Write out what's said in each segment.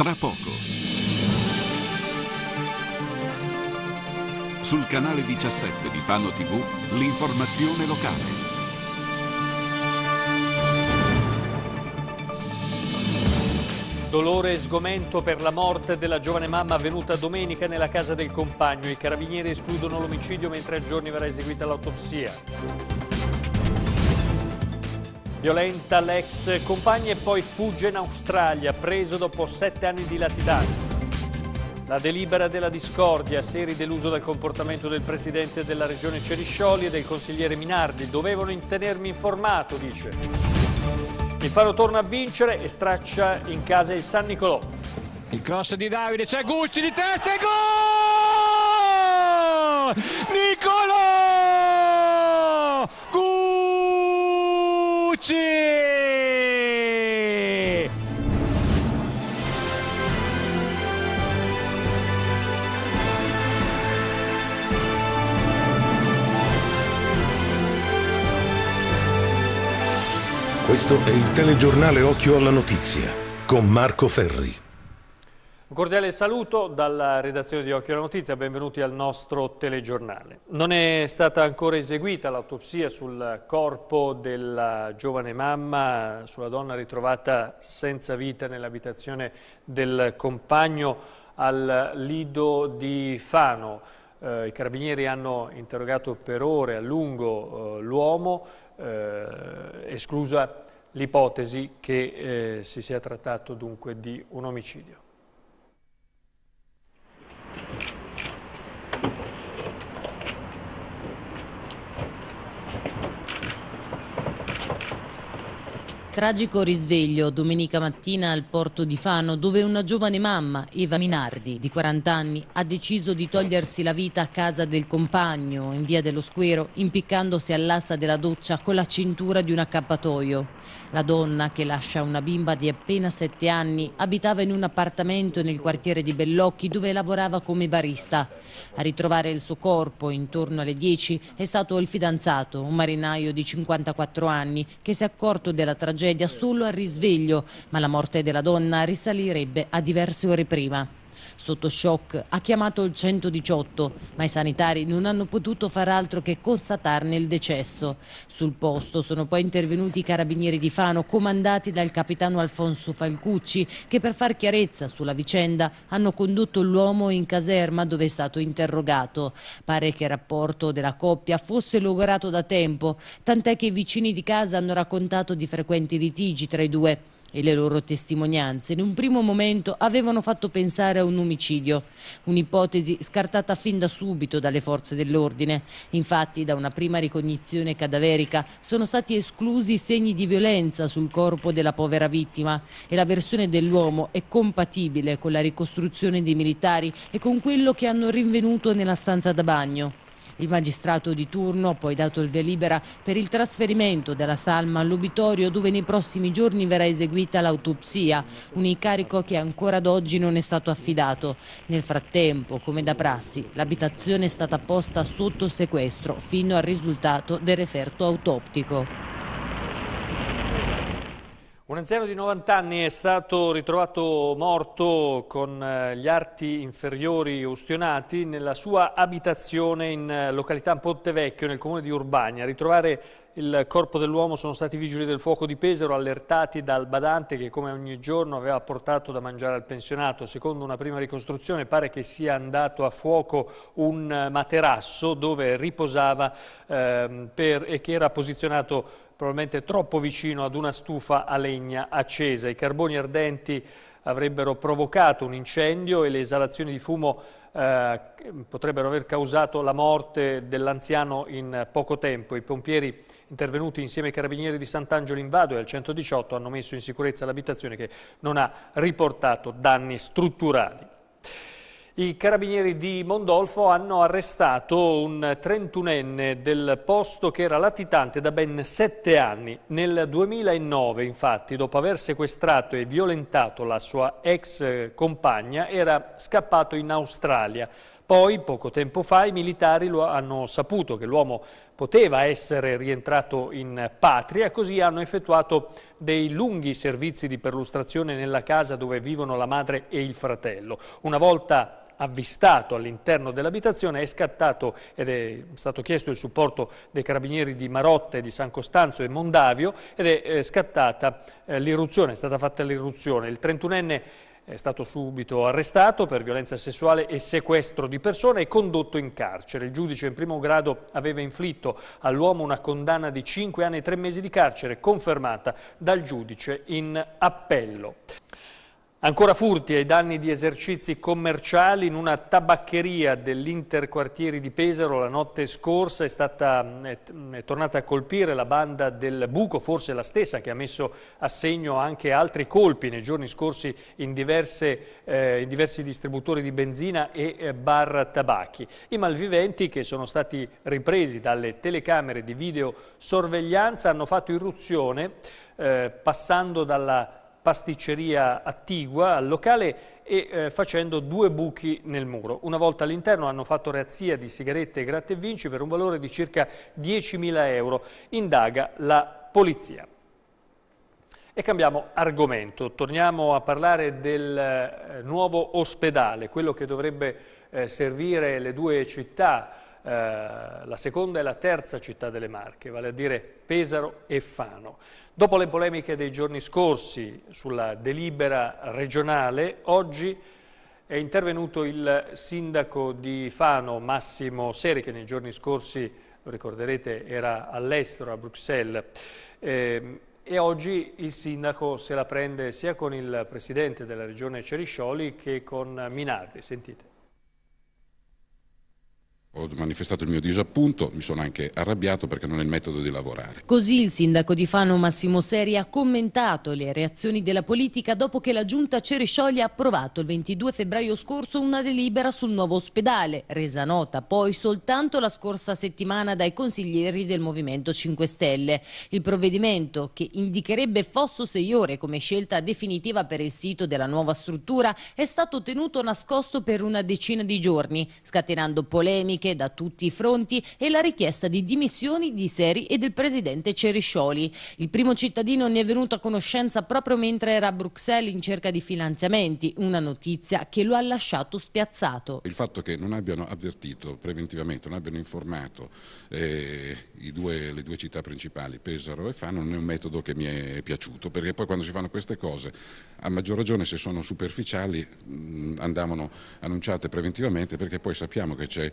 tra poco. Sul canale 17 di Fano TV, l'informazione locale. Dolore e sgomento per la morte della giovane mamma avvenuta domenica nella casa del compagno. I carabinieri escludono l'omicidio mentre a giorni verrà eseguita l'autopsia. Violenta l'ex compagna e poi fugge in Australia, preso dopo sette anni di latitanza. La delibera della discordia, seri deluso dal comportamento del presidente della regione Ceriscioli e del consigliere Minardi, dovevano intenermi informato, dice. Il Faro torna a vincere e straccia in casa il San Nicolò. Il cross di Davide, c'è Gucci di testa e gol! Nicolò! Questo è il telegiornale Occhio alla Notizia con Marco Ferri. Un cordiale saluto dalla redazione di Occhio alla Notizia, benvenuti al nostro telegiornale. Non è stata ancora eseguita l'autopsia sul corpo della giovane mamma, sulla donna ritrovata senza vita nell'abitazione del compagno al Lido di Fano eh, i carabinieri hanno interrogato per ore a lungo eh, l'uomo, eh, esclusa l'ipotesi che eh, si sia trattato dunque di un omicidio. Tragico risveglio domenica mattina al porto di Fano dove una giovane mamma, Eva Minardi, di 40 anni, ha deciso di togliersi la vita a casa del compagno in via dello Squero impiccandosi all'asta della doccia con la cintura di un accappatoio. La donna, che lascia una bimba di appena 7 anni, abitava in un appartamento nel quartiere di Bellocchi dove lavorava come barista. A ritrovare il suo corpo intorno alle 10 è stato il fidanzato, un marinaio di 54 anni, che si è accorto della tragedia tragedia solo al risveglio, ma la morte della donna risalirebbe a diverse ore prima. Sotto shock ha chiamato il 118, ma i sanitari non hanno potuto far altro che constatarne il decesso. Sul posto sono poi intervenuti i carabinieri di Fano, comandati dal capitano Alfonso Falcucci, che per far chiarezza sulla vicenda hanno condotto l'uomo in caserma dove è stato interrogato. Pare che il rapporto della coppia fosse logorato da tempo, tant'è che i vicini di casa hanno raccontato di frequenti litigi tra i due e le loro testimonianze in un primo momento avevano fatto pensare a un omicidio, un'ipotesi scartata fin da subito dalle forze dell'ordine. Infatti da una prima ricognizione cadaverica sono stati esclusi segni di violenza sul corpo della povera vittima e la versione dell'uomo è compatibile con la ricostruzione dei militari e con quello che hanno rinvenuto nella stanza da bagno. Il magistrato di turno ha poi dato il via libera per il trasferimento della salma all'ubitorio dove nei prossimi giorni verrà eseguita l'autopsia, un incarico che ancora ad oggi non è stato affidato. Nel frattempo, come da prassi, l'abitazione è stata posta sotto sequestro fino al risultato del referto autoptico. Un anziano di 90 anni è stato ritrovato morto con eh, gli arti inferiori ustionati nella sua abitazione in eh, località Pontevecchio, nel comune di Urbagna. A ritrovare il corpo dell'uomo sono stati i vigili del fuoco di Pesaro, allertati dal badante che come ogni giorno aveva portato da mangiare al pensionato. Secondo una prima ricostruzione pare che sia andato a fuoco un eh, materasso dove riposava ehm, per, e che era posizionato probabilmente troppo vicino ad una stufa a legna accesa. I carboni ardenti avrebbero provocato un incendio e le esalazioni di fumo eh, potrebbero aver causato la morte dell'anziano in poco tempo. I pompieri intervenuti insieme ai carabinieri di Sant'Angelo in Vado e al 118 hanno messo in sicurezza l'abitazione che non ha riportato danni strutturali. I carabinieri di Mondolfo hanno arrestato un 31enne del posto che era latitante da ben sette anni. Nel 2009, infatti, dopo aver sequestrato e violentato la sua ex compagna, era scappato in Australia. Poi, poco tempo fa, i militari hanno saputo che l'uomo poteva essere rientrato in patria, così hanno effettuato dei lunghi servizi di perlustrazione nella casa dove vivono la madre e il fratello. Una volta avvistato all'interno dell'abitazione, è scattato ed è stato chiesto il supporto dei carabinieri di Marotte, di San Costanzo e Mondavio ed è eh, scattata eh, l'irruzione, è stata fatta l'irruzione. Il 31enne è stato subito arrestato per violenza sessuale e sequestro di persone e condotto in carcere. Il giudice in primo grado aveva inflitto all'uomo una condanna di 5 anni e 3 mesi di carcere, confermata dal giudice in appello. Ancora furti ai danni di esercizi commerciali in una tabaccheria dell'interquartieri di Pesaro la notte scorsa è, stata, è tornata a colpire la banda del buco, forse la stessa che ha messo a segno anche altri colpi nei giorni scorsi in, diverse, eh, in diversi distributori di benzina e eh, bar tabacchi. I malviventi che sono stati ripresi dalle telecamere di videosorveglianza hanno fatto irruzione eh, passando dalla pasticceria attigua al locale e eh, facendo due buchi nel muro. Una volta all'interno hanno fatto razzia di sigarette e gratte e vinci per un valore di circa 10.000 euro. Indaga la polizia. E cambiamo argomento, torniamo a parlare del eh, nuovo ospedale, quello che dovrebbe eh, servire le due città eh, la seconda e la terza città delle Marche, vale a dire Pesaro e Fano. Dopo le polemiche dei giorni scorsi sulla delibera regionale, oggi è intervenuto il sindaco di Fano, Massimo Seri, che nei giorni scorsi, lo ricorderete, era all'estero, a Bruxelles. Eh, e oggi il sindaco se la prende sia con il presidente della regione Ceriscioli che con Minardi. Sentite ho manifestato il mio disappunto, mi sono anche arrabbiato perché non è il metodo di lavorare. Così il sindaco di Fano Massimo Seri ha commentato le reazioni della politica dopo che la giunta Cerescioli ha approvato il 22 febbraio scorso una delibera sul nuovo ospedale, resa nota poi soltanto la scorsa settimana dai consiglieri del Movimento 5 Stelle. Il provvedimento, che indicherebbe Fosso Seiore come scelta definitiva per il sito della nuova struttura, è stato tenuto nascosto per una decina di giorni, scatenando polemiche critiche da tutti i fronti e la richiesta di dimissioni di Seri e del presidente Ceriscioli. Il primo cittadino ne è venuto a conoscenza proprio mentre era a Bruxelles in cerca di finanziamenti, una notizia che lo ha lasciato spiazzato. Il fatto che non abbiano avvertito preventivamente, non abbiano informato eh, due, le due città principali, Pesaro e Fano, non è un metodo che mi è piaciuto, perché poi quando si fanno queste cose, a maggior ragione se sono superficiali, mh, mm, andavano annunciate preventivamente perché poi sappiamo che c'è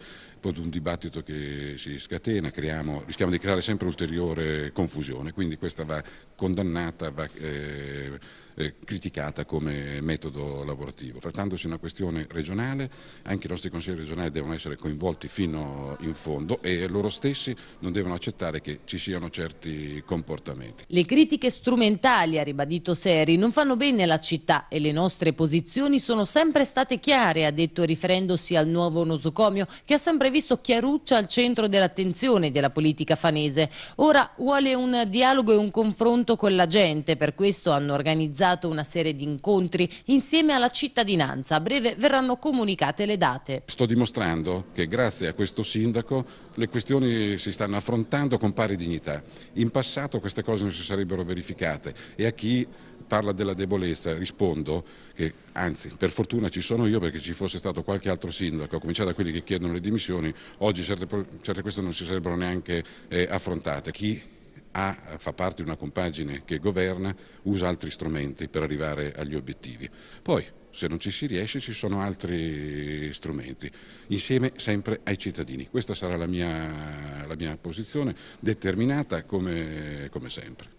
poi un dibattito che si scatena, creiamo, rischiamo di creare sempre ulteriore confusione, quindi questa va condannata, va eh, eh, criticata come metodo lavorativo. Trattandosi di una questione regionale, anche i nostri consiglieri regionali devono essere coinvolti fino in fondo e loro stessi non devono accettare che ci siano certi comportamenti. Le critiche strumentali, ha ribadito Seri, non fanno bene alla città e le nostre posizioni sono sempre state chiare, ha detto riferendosi al nuovo nosocomio che ha sempre visto visto Chiaruccia al centro dell'attenzione della politica fanese. Ora vuole un dialogo e un confronto con la gente, per questo hanno organizzato una serie di incontri insieme alla cittadinanza. A breve verranno comunicate le date. Sto dimostrando che grazie a questo sindaco le questioni si stanno affrontando con pari dignità. In passato queste cose non si sarebbero verificate e a chi parla della debolezza, rispondo che anzi per fortuna ci sono io perché ci fosse stato qualche altro sindaco, a cominciare da quelli che chiedono le dimissioni, oggi certe, certe questioni non si sarebbero neanche eh, affrontate. Chi ha, fa parte di una compagine che governa usa altri strumenti per arrivare agli obiettivi. Poi se non ci si riesce ci sono altri strumenti, insieme sempre ai cittadini. Questa sarà la mia, la mia posizione determinata come, come sempre.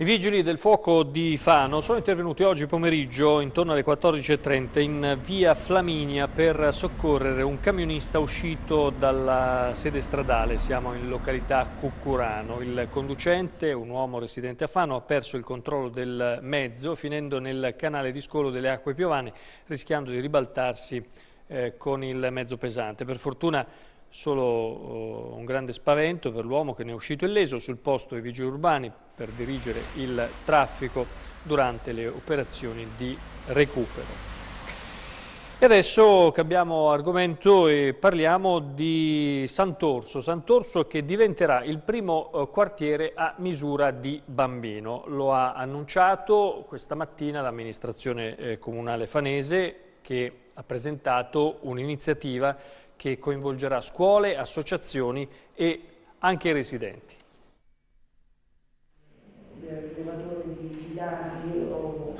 I vigili del fuoco di Fano sono intervenuti oggi pomeriggio intorno alle 14.30 in via Flaminia per soccorrere un camionista uscito dalla sede stradale, siamo in località Cuccurano. Il conducente, un uomo residente a Fano, ha perso il controllo del mezzo finendo nel canale di scolo delle acque piovane rischiando di ribaltarsi eh, con il mezzo pesante. Per fortuna solo oh, un grande spavento per l'uomo che ne è uscito illeso, sul posto i vigili urbani per dirigere il traffico durante le operazioni di recupero. E adesso cambiamo argomento e parliamo di Sant'Orso. Sant'Orso che diventerà il primo eh, quartiere a misura di bambino. Lo ha annunciato questa mattina l'amministrazione eh, comunale fanese che ha presentato un'iniziativa che coinvolgerà scuole, associazioni e anche i residenti.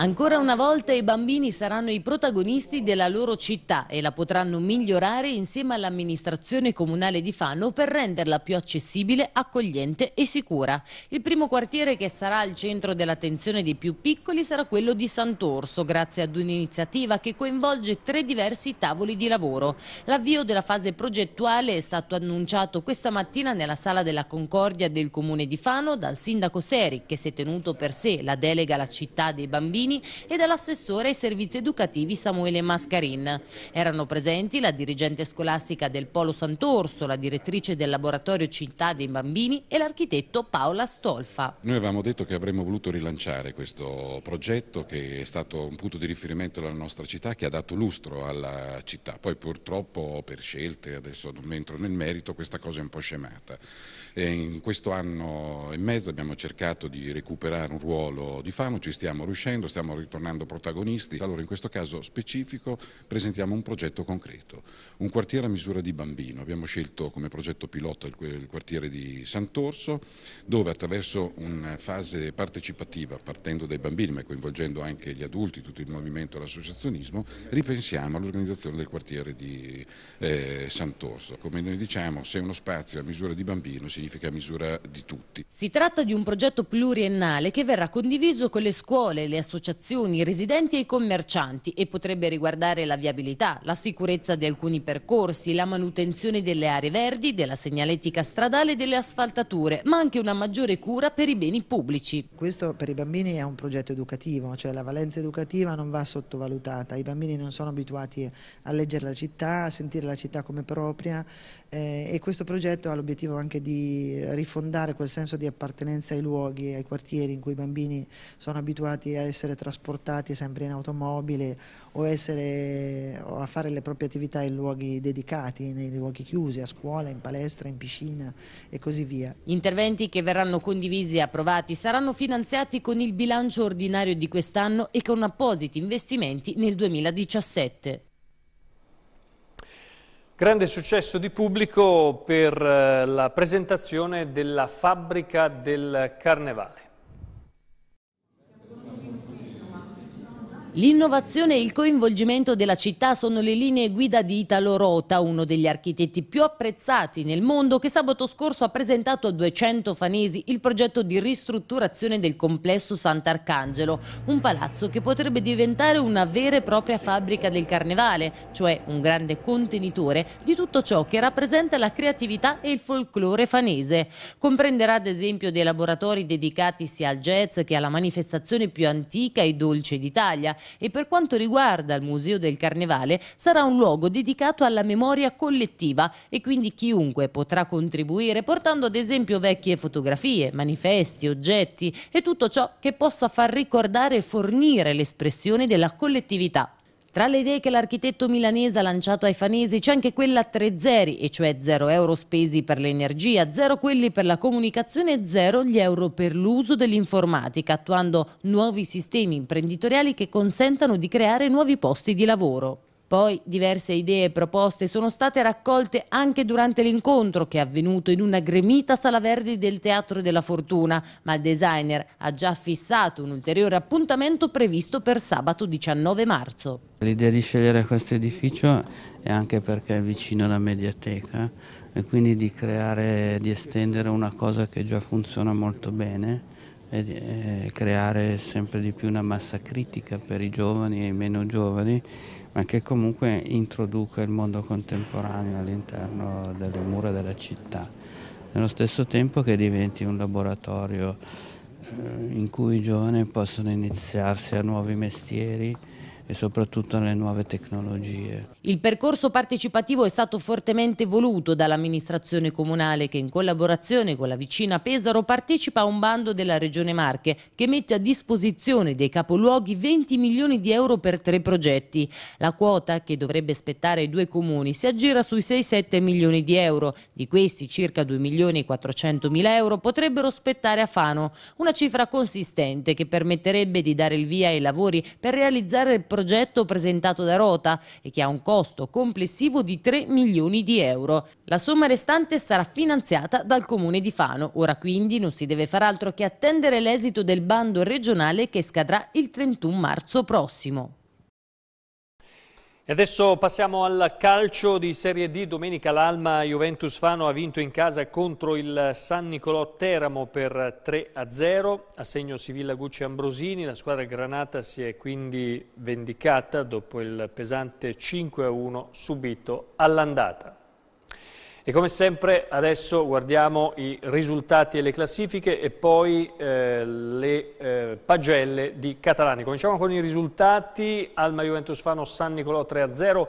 Ancora una volta i bambini saranno i protagonisti della loro città e la potranno migliorare insieme all'amministrazione comunale di Fano per renderla più accessibile, accogliente e sicura. Il primo quartiere che sarà al centro dell'attenzione dei più piccoli sarà quello di Sant'Orso, grazie ad un'iniziativa che coinvolge tre diversi tavoli di lavoro. L'avvio della fase progettuale è stato annunciato questa mattina nella sala della Concordia del comune di Fano dal sindaco Seri, che si è tenuto per sé la delega alla città dei bambini Giardini e dall'assessore ai servizi educativi Samuele Mascarin. Erano presenti la dirigente scolastica del Polo Sant'Orso, la direttrice del laboratorio Città dei Bambini e l'architetto Paola Stolfa. Noi avevamo detto che avremmo voluto rilanciare questo progetto che è stato un punto di riferimento della nostra città, che ha dato lustro alla città. Poi purtroppo per scelte, adesso non entro nel merito, questa cosa è un po' scemata. E in questo anno e mezzo abbiamo cercato di recuperare un ruolo di Fano, ci stiamo riuscendo, stiamo stiamo ritornando protagonisti. Allora in questo caso specifico presentiamo un progetto concreto, un quartiere a misura di bambino. Abbiamo scelto come progetto pilota il quartiere di Sant'Orso dove attraverso una fase partecipativa partendo dai bambini ma coinvolgendo anche gli adulti, tutto il movimento e l'associazionismo ripensiamo all'organizzazione del quartiere di eh, Sant'Orso. Come noi diciamo se uno spazio è a misura di bambino significa a misura di tutti. Si tratta di un progetto pluriennale che verrà condiviso con le scuole e le associazioni associazioni, residenti e commercianti e potrebbe riguardare la viabilità, la sicurezza di alcuni percorsi, la manutenzione delle aree verdi, della segnaletica stradale e delle asfaltature, ma anche una maggiore cura per i beni pubblici. Questo per i bambini è un progetto educativo, cioè la valenza educativa non va sottovalutata, i bambini non sono abituati a leggere la città, a sentire la città come propria eh, e questo progetto ha l'obiettivo anche di rifondare quel senso di appartenenza ai luoghi, ai quartieri in cui i bambini sono abituati a essere essere trasportati sempre in automobile o, essere, o a fare le proprie attività in luoghi dedicati, nei luoghi chiusi, a scuola, in palestra, in piscina e così via. Interventi che verranno condivisi e approvati saranno finanziati con il bilancio ordinario di quest'anno e con appositi investimenti nel 2017. Grande successo di pubblico per eh, la presentazione della fabbrica del Carnevale. L'innovazione e il coinvolgimento della città sono le linee guida di Italo Rota, uno degli architetti più apprezzati nel mondo, che sabato scorso ha presentato a 200 fanesi il progetto di ristrutturazione del complesso Sant'Arcangelo, un palazzo che potrebbe diventare una vera e propria fabbrica del carnevale, cioè un grande contenitore di tutto ciò che rappresenta la creatività e il folklore fanese. Comprenderà ad esempio dei laboratori dedicati sia al jazz che alla manifestazione più antica e dolce d'Italia, e per quanto riguarda il Museo del Carnevale sarà un luogo dedicato alla memoria collettiva e quindi chiunque potrà contribuire portando ad esempio vecchie fotografie, manifesti, oggetti e tutto ciò che possa far ricordare e fornire l'espressione della collettività tra le idee che l'architetto milanese ha lanciato ai fanesi c'è anche quella tre zeri, e cioè zero euro spesi per l'energia, zero quelli per la comunicazione e zero gli euro per l'uso dell'informatica, attuando nuovi sistemi imprenditoriali che consentano di creare nuovi posti di lavoro. Poi diverse idee e proposte sono state raccolte anche durante l'incontro che è avvenuto in una gremita sala verdi del Teatro della Fortuna, ma il designer ha già fissato un ulteriore appuntamento previsto per sabato 19 marzo. L'idea di scegliere questo edificio è anche perché è vicino alla mediateca e quindi di creare, di estendere una cosa che già funziona molto bene e eh, creare sempre di più una massa critica per i giovani e i meno giovani, ma che comunque introduca il mondo contemporaneo all'interno delle mura della città. Nello stesso tempo che diventi un laboratorio eh, in cui i giovani possono iniziarsi a nuovi mestieri, e soprattutto nelle nuove tecnologie. Il percorso partecipativo è stato fortemente voluto dall'amministrazione comunale che in collaborazione con la vicina Pesaro partecipa a un bando della Regione Marche che mette a disposizione dei capoluoghi 20 milioni di euro per tre progetti. La quota che dovrebbe spettare i due comuni si aggira sui 6-7 milioni di euro, di questi circa 2 milioni e 400 mila euro potrebbero spettare a Fano, una cifra consistente che permetterebbe di dare il via ai lavori per realizzare il progetto progetto presentato da Rota e che ha un costo complessivo di 3 milioni di euro. La somma restante sarà finanziata dal comune di Fano. Ora quindi non si deve far altro che attendere l'esito del bando regionale che scadrà il 31 marzo prossimo. E adesso passiamo al calcio di Serie D. Domenica l'Alma Juventus Fano ha vinto in casa contro il San Nicolò Teramo per 3-0. A segno Sivilla Gucci Ambrosini. La squadra granata si è quindi vendicata dopo il pesante 5-1 subito all'andata. E come sempre adesso guardiamo i risultati e le classifiche e poi eh, le eh, pagelle di Catalani. Cominciamo con i risultati, Alma Juventus Fano San Nicolò 3-0,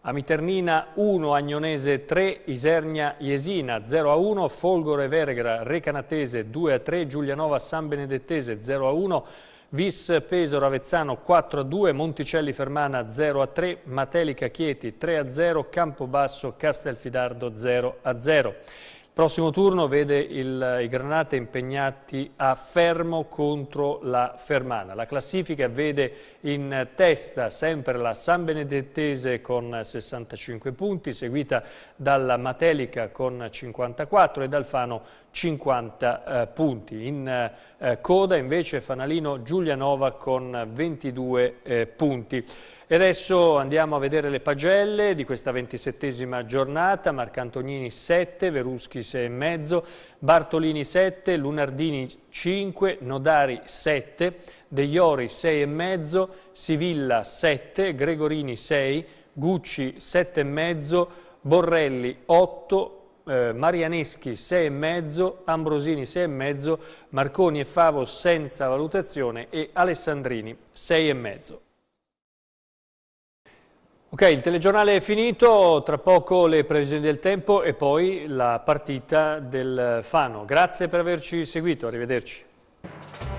Amiternina 1, Agnonese 3, Isernia Iesina 0-1, Folgore Vergra Recanatese 2-3, Giulianova San Benedettese 0-1, Vis Pesaro Avezzano 4-2, a Monticelli Fermana 0-3, a Matelica Chieti 3-0, a Campobasso Castelfidardo 0-0. a Prossimo turno vede il, i Granate impegnati a fermo contro la Fermana. La classifica vede in testa sempre la San Benedettese con 65 punti, seguita dalla Matelica con 54 e dal Fano 50 eh, punti. In eh, coda invece Fanalino Giulianova con 22 eh, punti. E adesso andiamo a vedere le pagelle di questa ventisettesima giornata, Marcantonini 7, Veruschi 6,5, Bartolini 7, Lunardini 5, Nodari 7, De Iori 6,5, Sivilla 7, Gregorini 6, Gucci 7,5, Borrelli 8, eh, Marianeschi 6,5, Ambrosini 6,5, Marconi e Favo senza valutazione e Alessandrini 6,5. Ok, il telegiornale è finito, tra poco le previsioni del tempo e poi la partita del Fano. Grazie per averci seguito, arrivederci.